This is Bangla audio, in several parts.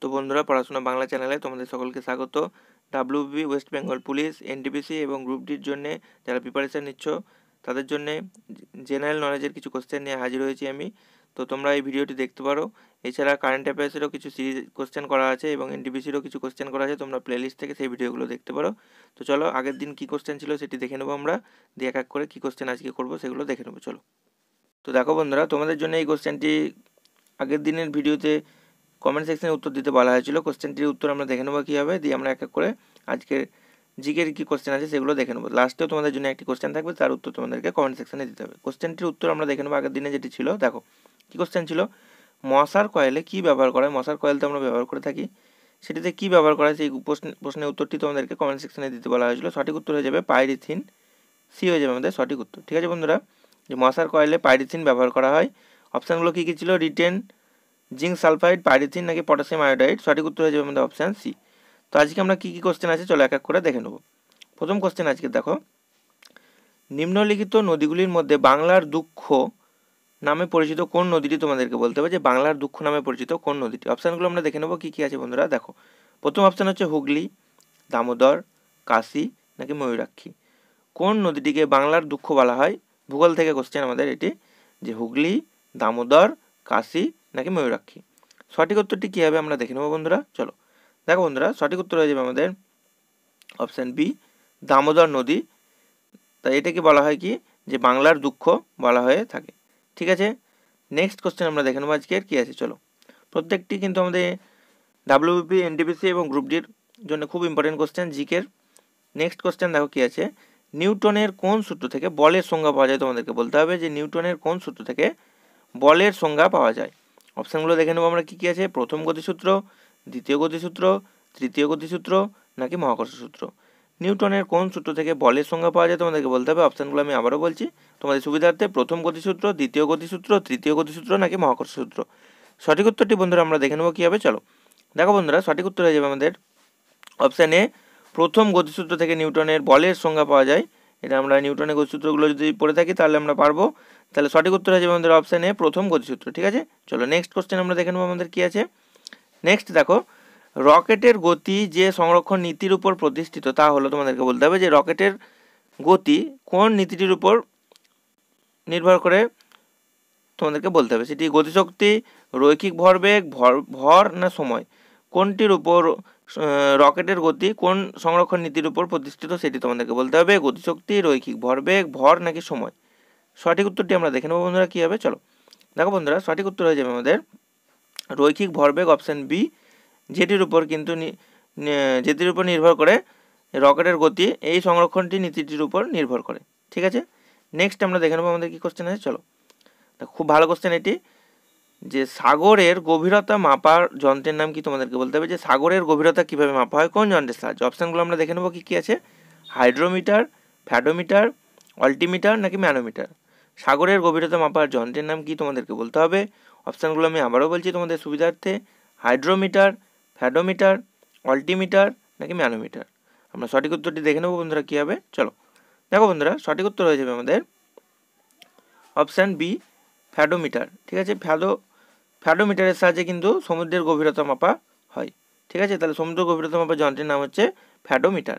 তো বন্ধুরা পড়াশোনা বাংলা চ্যানেলে তোমাদের সকলকে স্বাগত WB West Bengal police NTPC এবং গ্রুপ ডির জন্য যারা প্রিপারেশান নিচ্ছ তাদের জন্য জেনারেল নলেজের কিছু কোশ্চেন নিয়ে হাজির হয়েছি আমি তো তোমরা এই ভিডিওটি দেখতে পারো এছাড়া কারেন্ট অ্যাফেয়ার্সেরও কিছু সিরিজ কোশ্চেন করা আছে এবং এনটিপিসিরও কিছু কোশ্চেন করা আছে তোমরা প্লেলিস্ট থেকে সেই ভিডিওগুলো দেখতে পারো তো চলো আগের দিন কী কোশ্চেন ছিল সেটি দেখে নেবো আমরা দিয়ে এক এক করে কী কোশ্চেন আজকে করবো সেগুলো দেখে নেবো চলো তো দেখো বন্ধুরা তোমাদের জন্য এই কোশ্চেনটি আগের দিনের ভিডিওতে কমেন্ট সেকশনে উত্তর দিতে বলা হয়েছিল কোশ্চেনটির উত্তর আমরা দেখে নেবো কীভাবে দিয়ে আমরা এক এক করে আজকের জিকের কী কোশ্চেন আছে সেগুলো দেখে নেবো লাস্টেও তোমাদের জন্য একটি কোশ্চেন থাকবে তার উত্তর তোমাদেরকে কমেন্ট সেকশনে দিতে হবে কোশ্চেনটির উত্তর আমরা দেখে নেবো আগের দিনে যেটি ছিল দেখো কী কোশ্চেন ছিল মশার কয়েলে কী ব্যবহার করা হয় মশার কয়েল তো আমরা ব্যবহার করে থাকি সেটিতে কী ব্যবহার করা হয় সেই প্রশ্নের উত্তরটি তোমাদেরকে কমেন্ট সেকশনে দিতে বলা হয়েছিল সঠিক উত্তর হয়ে যাবে পাইরিথিন সি হয়ে যাবে আমাদের সঠিক উত্তর ঠিক আছে বন্ধুরা যে মশার কয়েলে পাইরিথিন ব্যবহার করা হয় অপশানগুলো কী কী ছিল রিটেন জিঙ্ক সালফাইড পাইরিথিন নাকি পটাশিয়াম আয়োডাইড সঠিক উত্তর হয়ে যাবে আমাদের অপশান সি তো আজকে আমরা কী কী কোশ্চেন আছে চলো এক এক করে দেখে নেব প্রথম কোশ্চেন আজকে দেখো নিম্নলিখিত নদীগুলির মধ্যে বাংলার দুঃখ নামে পরিচিত কোন নদীটি তোমাদেরকে বলতে হবে যে বাংলার দুঃখ নামে পরিচিত কোন নদীটি অপশানগুলো আমরা দেখে নেবো কী কী আছে বন্ধুরা দেখো প্রথম অপশান হচ্ছে হুগলি দামোদর কাশি নাকি ময়ূরাক্ষী কোন নদীটিকে বাংলার দুঃখ বলা হয় ভূগোল থেকে কোশ্চেন আমাদের এটি যে হুগলি দামোদর কাশি নাকি ময়ূরাক্ষী সঠিক উত্তরটি কী হবে আমরা দেখে নেবো বন্ধুরা চলো দেখো বন্ধুরা সঠিক উত্তর হয়ে যাবে আমাদের অপশান বি দামোদর নদী তাই এটাকে বলা হয় কি যে বাংলার দুঃখ বলা হয়ে থাকে ঠিক আছে নেক্সট কোশ্চেন আমরা দেখে নেবো আজকের কী আছে চলো প্রত্যেকটি কিন্তু আমাদের ডাব্লিউপি এনডিপিসি এবং গ্রুপ ডির জন্য খুব ইম্পর্টেন্ট কোশ্চেন জিকের নেক্সট কোশ্চেন দেখো কী আছে নিউটনের কোন সূত্র থেকে বলের সংজ্ঞা পাওয়া যায় তোমাদেরকে বলতে হবে যে নিউটনের কোন সূত্র থেকে বলের সংজ্ঞা পাওয়া যায় অপশানগুলো দেখে নেবো আমরা কী কী আছে প্রথম গতিসূত্র দ্বিতীয় গতিসূত্র তৃতীয় গতিসূত্র নাকি মহাকর্ষ সূত্র নিউটনের কোন সূত্র থেকে বলের সংজ্ঞা পাওয়া যায় তোমাদেরকে বলতে হবে অপশানগুলো আমি আবারও বলছি তোমাদের সুবিধার্থে প্রথম গতিসূত্র দ্বিতীয় গতিসূত্র তৃতীয় গতিসূত্র নাকি মহাকর্ষ সূত্র সঠিক উত্তরটি বন্ধুরা আমরা দেখে নেবো কী হবে চলো দেখো বন্ধুরা সঠিক উত্তর হয়ে যাবে আমাদের অপশান এ প্রথম গতিসূত্র থেকে নিউটনের বলের সংজ্ঞা পাওয়া যায় এটা আমরা নিউটনের গতিসূত্রগুলো যদি পড়ে থাকি তাহলে আমরা পারবো তাহলে সঠিক উত্তর হয়ে যাবে আমাদের অপশান এ প্রথম গতিসূত্র ঠিক আছে চলো নেক্সট কোশ্চেন আমরা দেখে নেবো আমাদের কী আছে নেক্সট দেখো রকেটের গতি যে সংরক্ষণ নীতির উপর প্রতিষ্ঠিত তা হলো তোমাদেরকে বলতে হবে যে রকেটের গতি কোন নীতিটির উপর নির্ভর করে তোমাদেরকে বলতে হবে সেটি গতিশক্তি রৈখিক ভরবেগ ভর ভর না সময় কোনটির উপর রকেটের গতি কোন সংরক্ষণ নীতির উপর প্রতিষ্ঠিত সেটি তোমাদেরকে বলতে হবে গতিশক্তি রৈখিক ভরবেগ ভর নাকি সময় সঠিক উত্তরটি আমরা দেখে নেবো বন্ধুরা কী হবে চলো দেখো বন্ধুরা সঠিক উত্তর হয়ে যাবে আমাদের রৈখিক ভরবেগ অপশান বি যেটির উপর কিন্তু যেটির উপর নির্ভর করে রকেটের গতি এই সংরক্ষণটি নীতিটির উপর নির্ভর করে ঠিক আছে নেক্সট আমরা দেখে নেবো আমাদের কী কোশ্চেন আছে চলো খুব ভালো কোশ্চেন এটি যে সাগরের গভীরতা মাপার যন্ত্রের নাম কি তোমাদেরকে বলতে হবে যে সাগরের গভীরতা কীভাবে মাপা হয় কোন যন্ত্রের সাহায্যে অপশানগুলো আমরা দেখে নেবো কী কী আছে হাইড্রোমিটার ফ্যাডোমিটার অল্টিমিটার নাকি ম্যানোমিটার সাগরের গভীরতা মাপার যন্ত্রের নাম কি তোমাদেরকে বলতে হবে অপশানগুলো আমি আবারও বলছি তোমাদের সুবিধার্থে হাইড্রোমিটার ফ্যাডোমিটার অল্টিমিটার নাকি ম্যানোমিটার আমরা সঠিক উত্তরটি দেখে নেবো বন্ধুরা কী হবে চলো দেখো বন্ধুরা সঠিক উত্তর হয়ে যাবে আমাদের অপশান বি ফ্যাডোমিটার ঠিক আছে ফ্যাডো ফ্যাডোমিটারের সাহায্যে কিন্তু সমুদ্রের গভীরতা মাপা হয় ঠিক আছে তাহলে সমুদ্র গভীরতা মাপা যন্ত্রের নাম হচ্ছে ফ্যাডোমিটার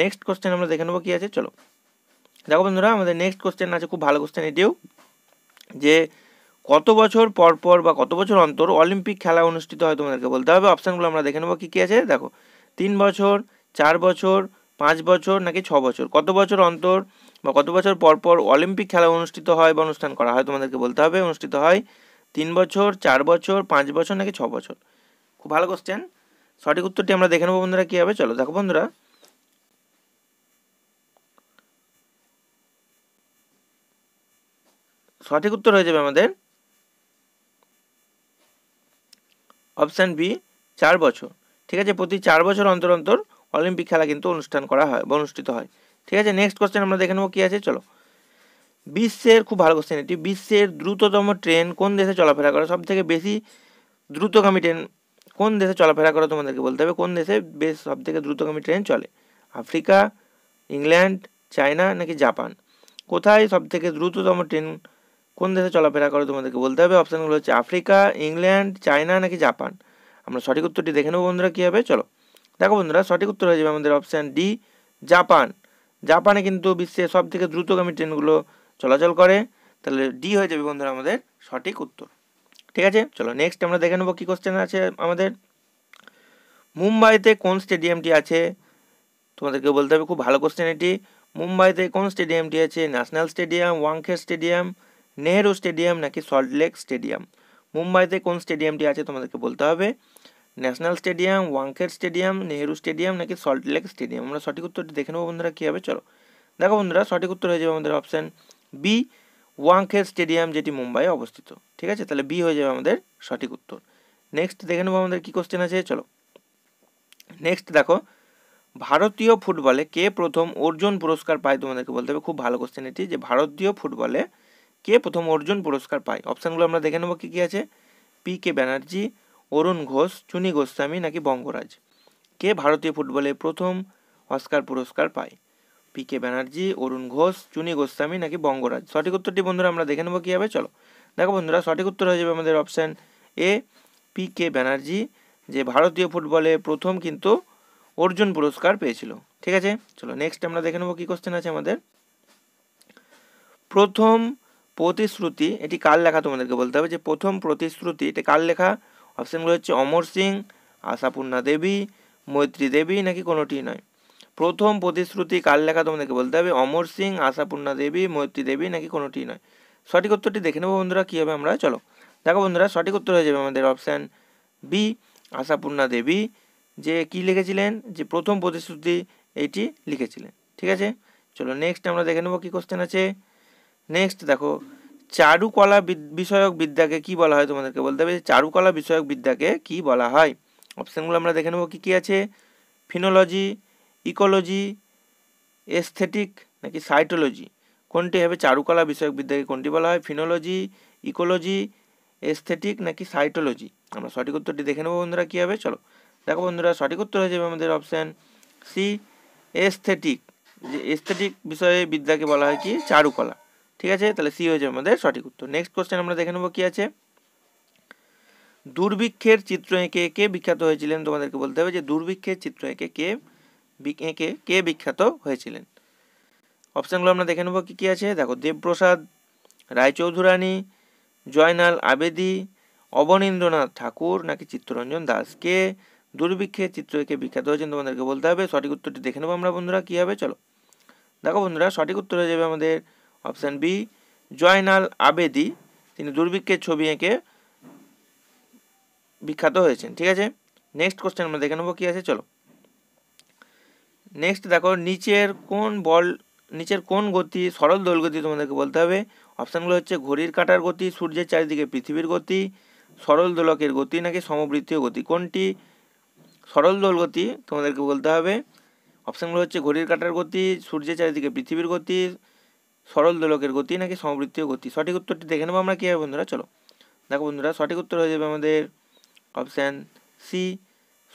নেক্সট কোশ্চেন আমরা দেখে নেবো কী আছে চলো দেখো বন্ধুরা আমাদের নেক্সট কোশ্চেন আছে খুব ভালো কোশ্চেন এটিও যে কত বছর পর পর বা কত বছর অন্তর অলিম্পিক খেলা অনুষ্ঠিত হয় তোমাদেরকে বলতে হবে অপশানগুলো আমরা দেখে নেবো কী কী আছে দেখো তিন বছর চার বছর পাঁচ বছর নাকি ছ বছর কত বছর অন্তর বা কত বছর পর পর অলিম্পিক খেলা অনুষ্ঠিত হয় বা অনুষ্ঠান করা হয় তোমাদেরকে বলতে হবে অনুষ্ঠিত হয় তিন বছর চার বছর পাঁচ বছর নাকি ছ বছর খুব ভালো কোশ্চেন সঠিক উত্তরটি আমরা দেখে নেবো বন্ধুরা কী হবে চলো দেখো বন্ধুরা সঠিক উত্তর হয়ে যাবে আমাদের অপশান বি চার বছর ঠিক আছে প্রতি চার বছর অন্তর অন্তর অলিম্পিক খেলা কিন্তু অনুষ্ঠান করা হয় বা অনুষ্ঠিত হয় ঠিক আছে নেক্সট কোয়েশ্চেন আমরা দেখে নেবো কী আছে চলো বিশ্বের খুব ভালো কোশ্চেন এটি বিশ্বের দ্রুততম ট্রেন কোন দেশে চলাফেরা করে সব থেকে বেশি দ্রুতগামী ট্রেন কোন দেশে চলাফেরা করে তোমাদেরকে বলতে হবে কোন দেশে বেশ সব থেকে দ্রুতগামী ট্রেন চলে আফ্রিকা ইংল্যান্ড চায়না নাকি জাপান কোথায় সব থেকে দ্রুততম ট্রেন কোন দেশে চলাফেরা করে তোমাদেরকে বলতে হবে অপশানগুলো হচ্ছে আফ্রিকা ইংল্যান্ড চায়না নাকি জাপান আমরা সঠিক উত্তরটি দেখে নেবো বন্ধুরা কী হবে চলো দেখো বন্ধুরা সঠিক উত্তর হয়ে যাবে আমাদের অপশান ডি জাপান জাপানে কিন্তু বিশ্বের সব থেকে দ্রুতগামী ট্রেনগুলো চলাচল করে তাহলে ডি হয়ে যাবে বন্ধুরা আমাদের সঠিক উত্তর ঠিক আছে চলো নেক্সট আমরা দেখে নেবো কী কোশ্চেন আছে আমাদের মুম্বাইতে কোন স্টেডিয়ামটি আছে তোমাদেরকে বলতে হবে খুব ভালো কোশ্চেন এটি মুম্বাইতে কোন স্টেডিয়ামটি আছে national stadium Wankhede stadium Nehru stadium নাকি সল্টলেক স্টেডিয়াম মুম্বাইতে কোন স্টেডিয়ামটি আছে তোমাদেরকে বলতে হবে ন্যাশনাল স্টেডিয়াম ওয়াংখের স্টেডিয়াম নেহেরু স্টেডিয়াম নাকি সল্টলেক স্টেডিয়াম আমরা সঠিক উত্তরটি দেখে নেবো বন্ধুরা কী হবে চলো দেখো বন্ধুরা সঠিক উত্তর হয়ে যাবে আমাদের অপশান বি ওয়াংখের স্টেডিয়াম যেটি মুম্বাইয়ে অবস্থিত ঠিক আছে তাহলে বি হয়ে যাবে আমাদের সঠিক উত্তর নেক্সট দেখে নেবো আমাদের কী কোশ্চেন আছে চলো নেক্সট দেখো ভারতীয় ফুটবলে কে প্রথম অর্জুন পুরস্কার পায় তোমাদেরকে বলতে হবে খুব ভালো কোশ্চেন এটি যে ভারতীয় ফুটবলে কে প্রথম অর্জুন পুরস্কার পায় অপশানগুলো আমরা দেখে নেবো কী কী আছে পি কে ব্যানার্জি অরুণ ঘোষ চুনি গোস্বামী নাকি বঙ্গরাজ কে ভারতীয় ফুটবলে প্রথম অস্কার পুরস্কার পায় পি কে ব্যানার্জি অরুণ ঘোষ চুনি গোস্বামী নাকি বঙ্গরাজ সঠিক উত্তরটি বন্ধুরা আমরা দেখে নেবো কী হবে চলো দেখো বন্ধুরা সঠিক উত্তর হয়ে যাবে আমাদের option A P K Banerjee যে ভারতীয় ফুটবলে প্রথম কিন্তু অর্জুন পুরস্কার পেয়েছিল ঠিক আছে চলো নেক্সট আমরা দেখে নেবো কী কোশ্চেন আছে আমাদের প্রথম প্রতিশ্রুতি এটি কার লেখা তোমাদেরকে বলতে হবে যে প্রথম প্রতিশ্রুতি এটি কার লেখা অপশানগুলো হচ্ছে অমর সিং আশাপূর্ণা দেবী মৈত্রী দেবী নাকি কোনোটি নয় প্রথম প্রতিশ্রুতি কার লেখা তোমাদেরকে বলতে হবে অমর সিং আশাপূর্ণা দেবী মৈত্রী দেবী নাকি কোনোটি নয় সঠিক উত্তরটি দেখে নেবো বন্ধুরা কী হবে আমরা চলো দেখো বন্ধুরা সঠিক উত্তর হয়ে যাবে আমাদের অপশান বি আশাপূর্ণা দেবী যে কি লিখেছিলেন যে প্রথম প্রতিশ্রুতি এইটি লিখেছিলেন ঠিক আছে চলো নেক্সট আমরা দেখে নেবো কী কোশ্চেন আছে নেক্সট দেখো চারুকলা বিষয়ক বিদ্যাকে কি বলা হয় তোমাদেরকে বলতে হবে চারুকলা বিষয়ক বিদ্যাকে কি বলা হয় অপশানগুলো আমরা দেখে নেব কী কী আছে ফিনোলজি ইকোলজি এস্থেটিক নাকি সাইটোলজি কোনটি হবে চারুকলা বিষয়ক বিদ্যাকে কোনটি বলা হয় ফিনোলজি ইকোলজি এস্থেটিক নাকি সাইটোলজি আমরা সঠিক উত্তরটি দেখে নেবো বন্ধুরা কী হবে চলো দেখো বন্ধুরা সঠিক উত্তর হয়ে যাবে আমাদের অপশান সি এস্থেটিক যে এস্থেটিক বিষয়ে বিদ্যাকে বলা হয় কি চারুকলা ঠিক আছে তাহলে সি হয়ে যাবে আমাদের সঠিক উত্তর নেক্সট কোশ্চেন আমরা দেখে নেবো কি আছে দুর্ভিক্ষের চিত্র এঁকে কে বিখ্যাত হয়েছিলেন তোমাদেরকে বলতে হবে যে দুর্ভিক্ষের চিত্র এঁকে কে এঁকে কে বিখ্যাত হয়েছিলেন অপশানগুলো আমরা দেখে নেবো কী কী আছে দেখো দেবপ্রসাদ রায়চৌধুরানী জয়নাল আবেদি অবনীন্দ্রনাথ ঠাকুর নাকি চিত্তরঞ্জন দাস কে দুর্ভিক্ষের চিত্র এঁকে বিখ্যাত হয়েছেন তোমাদেরকে বলতে হবে সঠিক উত্তরটি দেখে নেবো আমরা বন্ধুরা কী হবে চলো দেখো বন্ধুরা সঠিক উত্তর হয়ে যাবে আমাদের অপশান বি জয়নাল আবেদি তিনি দুর্ভিক্ষের ছবি এঁকে বিখ্যাত হয়েছেন ঠিক আছে নেক্সট কোশ্চেন আমরা দেখে নেবো কী আছে চলো নেক্সট দেখো নিচের কোন বল নিচের কোন গতি সরল দোল গতি তোমাদেরকে বলতে হবে অপশানগুলো হচ্ছে ঘড়ির কাটার গতি সূর্যের চারিদিকে পৃথিবীর গতি সরল দোলকের গতি নাকি সমবৃত্তীয় গতি কোনটি সরল দোল গতি তোমাদেরকে বলতে হবে অপশানগুলো হচ্ছে ঘড়ির কাটার গতি সূর্যের চারিদিকে পৃথিবীর গতি সরল দোলকের গতি নাকি সমবৃত্তীয় গতি সঠিক উত্তরটি দেখে নেবো আমরা কী হবে বন্ধুরা চলো দেখো বন্ধুরা সঠিক উত্তর হয়ে যাবে আমাদের অপশান সি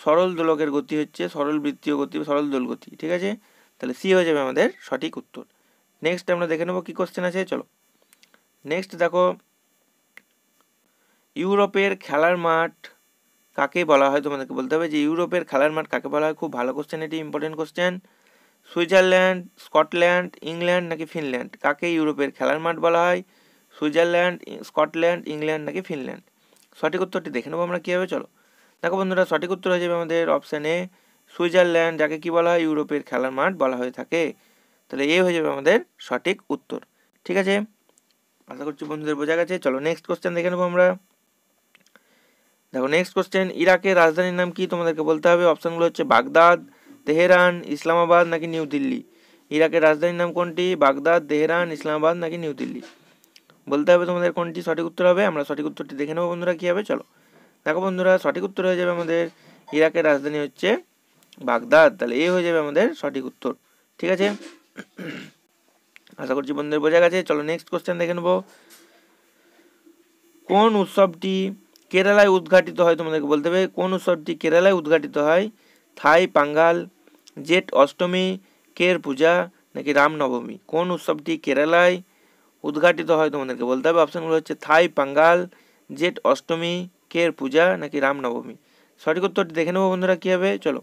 সরল দোলকের গতি হচ্ছে সরল বৃত্তীয় গতি সরল দোল গতি ঠিক আছে তাহলে সি হয়ে যাবে আমাদের সঠিক উত্তর নেক্সট আমরা দেখে নেবো কী কোশ্চেন আছে চলো নেক্সট দেখো ইউরোপের খেলার মাঠ কাকে বলা হয় তোমাদেরকে বলতে হবে যে ইউরোপের খেলার মাঠ কাকে বলা হয় খুব ভালো কোশ্চেন এটি important question Switzerland Scotland England নাকি ফিনল্যান্ড কাকে ইউরোপের খেলার মাঠ বলা হয় সুইজারল্যান্ড স্কটল্যান্ড ইংল্যান্ড নাকি ফিনল্যান্ড সঠিক উত্তরটি দেখে নেবো আমরা কীভাবে চলো দেখো বন্ধুরা সঠিক উত্তর হয়ে যাবে আমাদের অপশানে সুইজারল্যান্ড যাকে কি বলা হয় ইউরোপের খেলার মাঠ বলা হয়ে থাকে তাহলে এ হয়ে যাবে আমাদের সঠিক উত্তর ঠিক আছে আশা করছি বন্ধুদের বোঝা গেছে চলো নেক্সট কোশ্চেন দেখে নেবো আমরা দেখো নেক্সট কোশ্চেন ইরাকের রাজধানীর নাম কি তোমাদেরকে বলতে হবে অপশানগুলো হচ্ছে বাগদাদ তেহরান ইসলামাবাদ নাকি নিউ দিল্লি ইরাকের রাজধানীর নাম কোনটি বাগদাদ তেহরান ইসলামাবাদ নাকি নিউ দিল্লি বলতে হবে তোমাদের কোনটি সঠিক উত্তর হবে আমরা সঠিক উত্তরটি দেখে নেবো বন্ধুরা কী হবে চলো দেখো বন্ধুরা সঠিক উত্তর হয়ে যাবে আমাদের ইরাকের রাজধানী হচ্ছে বাগদাদ তাহলে এই হয়ে যাবে আমাদের সঠিক উত্তর ঠিক আছে আশা করছি বন্ধুদের বোঝা গেছে চলো নেক্সট কোশ্চেন দেখে নেবো কোন উৎসবটি কেরালায় উদ্ঘাটিত হয় তোমাদেরকে বলতে হবে কোন উৎসবটি কেরালায় উদ্ঘাটিত হয় থাই পাঙ্গাল জেঠ অষ্টমী কের পূজা নাকি রামনবমী কোন উৎসবটি কেরালায় উদ্ঘাটিত হয় তোমাদেরকে বলতে হবে অপশানগুলো হচ্ছে থাই পাঙ্গাল জেঠ অষ্টমী কের পূজা নাকি রামনবমী সঠিক উত্তরটি দেখে নেবো বন্ধুরা কী হবে চলো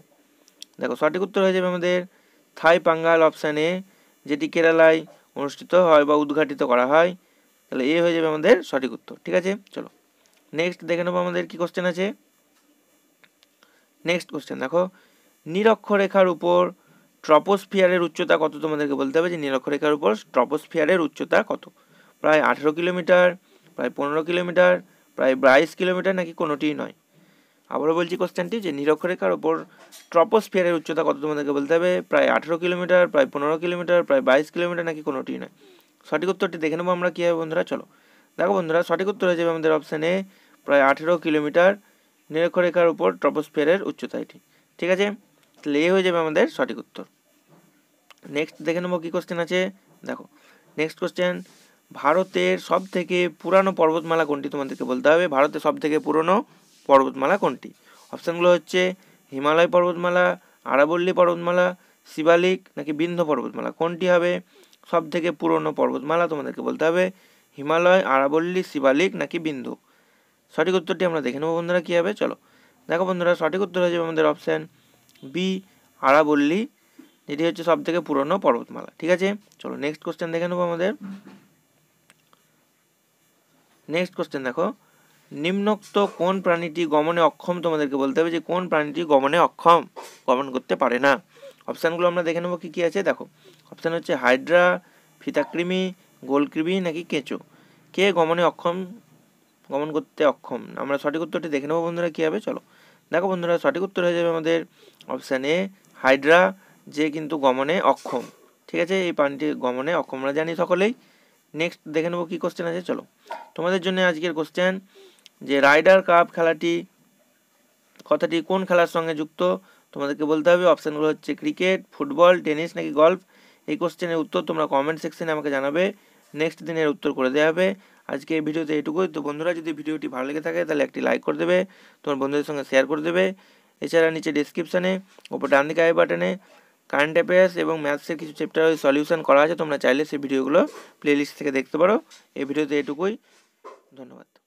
দেখো সঠিক উত্তর হয়ে যাবে আমাদের থাই পাঙ্গাল অপশানে যেটি কেরালায় অনুষ্ঠিত হয় বা উদ্ঘাটিত করা হয় তাহলে এ হয়ে যাবে আমাদের সঠিক উত্তর ঠিক আছে চলো নেক্সট দেখে নেবো আমাদের কি কোশ্চেন আছে নেক্সট কোশ্চেন দেখো নিরক্ষরেখার উপর ট্রপোস্ফিয়ারের উচ্চতা কত তোমাদেরকে বলতে হবে যে নিরক্ষরেখার উপর ট্রপোস্ফিয়ারের উচ্চতা কত প্রায় আঠেরো কিলোমিটার প্রায় পনেরো কিলোমিটার প্রায় বাইশ কিলোমিটার নাকি কোনোটিই নয় আবারও বলছি কোশ্চেনটি যে নিরক্ষরেখার উপর ট্রপোস্ফিয়ারের উচ্চতা কত তোমাদেরকে বলতে হবে প্রায় আঠেরো কিলোমিটার প্রায় পনেরো কিলোমিটার প্রায় বাইশ কিলোমিটার নাকি কোনোটিই নয় সঠিক উত্তরটি দেখে নেবো আমরা কীভাবে বন্ধুরা চলো দেখো বন্ধুরা সঠিক উত্তর হয়ে যাবে আমাদের অপশানে প্রায় আঠেরো কিলোমিটার নিরক্ষরেখার উপর ট্রপোস্ফিয়ারের উচ্চতা এটি ঠিক আছে তাহলে এ হয়ে যাবে আমাদের সঠিক উত্তর নেক্সট দেখে নেবো কী কোশ্চেন আছে দেখো নেক্সট কোশ্চেন ভারতের সব থেকে পুরানো পর্বতমালা কোনটি তোমাদেরকে বলতে হবে ভারতের সব থেকে পুরনো পর্বতমালা কোনটি অপশানগুলো হচ্ছে হিমালয় পর্বতমালা আরাবল্লী পর্বতমালা শিবালিক নাকি বিন্ধ পর্বতমালা কোনটি হবে সব থেকে পুরনো পর্বতমালা তোমাদেরকে বলতে হবে হিমালয় আরাবল্লী শিবালিক নাকি বিন্ধু সঠিক উত্তরটি আমরা দেখে নেবো বন্ধুরা কী হবে চলো দেখো বন্ধুরা সঠিক উত্তর হয়ে যাবে আমাদের অপশান বি আরাবল্লী যেটি হচ্ছে সব থেকে পুরনো পর্বতমালা ঠিক আছে চলো নেক্সট কোশ্চেন দেখে নেবো আমাদের নেক্সট কোশ্চেন দেখো নিম্নোক্ত কোন প্রাণীটি গমনে অক্ষম তোমাদেরকে বলতে হবে যে কোন প্রাণীটি গমনে অক্ষম গমন করতে পারে না অপশানগুলো আমরা দেখে নেবো কী কী আছে দেখো অপশান হচ্ছে হাইড্রা ফিতাকৃমি গোলকৃমি নাকি কেঁচো কে গমনে অক্ষম গমন করতে অক্ষম আমরা সঠিক উত্তরটি দেখে নেবো বন্ধুরা কী হবে চলো দেখো বন্ধুরা সঠিক উত্তর হয়ে যাবে আমাদের অপশানে হাইড্রা যে কিন্তু গমনে অক্ষম ঠিক আছে এই পানিটি গমনে অক্ষম আমরা জানি সকলেই নেক্সট দেখে নেবো কী কোশ্চেন আছে চলো তোমাদের জন্য আজকের কোশ্চেন যে রাইডার কাপ খেলাটি কথাটি কোন খেলার সঙ্গে যুক্ত তোমাদেরকে বলতে হবে অপশানগুলো হচ্ছে ক্রিকেট ফুটবল টেনিস নাকি গল্ফ এই কোশ্চেনের উত্তর তোমরা কমেন্ট সেকশনে আমাকে জানাবে নেক্সট দিনের উত্তর করে দেওয়া হবে আজকে এই ভিডিওতে এটুকুই তো বন্ধুরা যদি ভিডিওটি ভালো লেগে থাকে তাহলে একটি লাইক করে দেবে তোমার বন্ধুদের সঙ্গে শেয়ার করে দেবে এছাড়া নিচে ডিসক্রিপশানে ওপর ডান দিকে আই বাটনে কারেন্ট অ্যাফেয়ার্স এবং ম্যাথসের কিছু চ্যাপ্টার সলিউশন করা আছে তোমরা চাইলে সেই ভিডিওগুলো প্লেলিস্ট থেকে দেখতে পারো এই ভিডিওতে এটুকুই ধন্যবাদ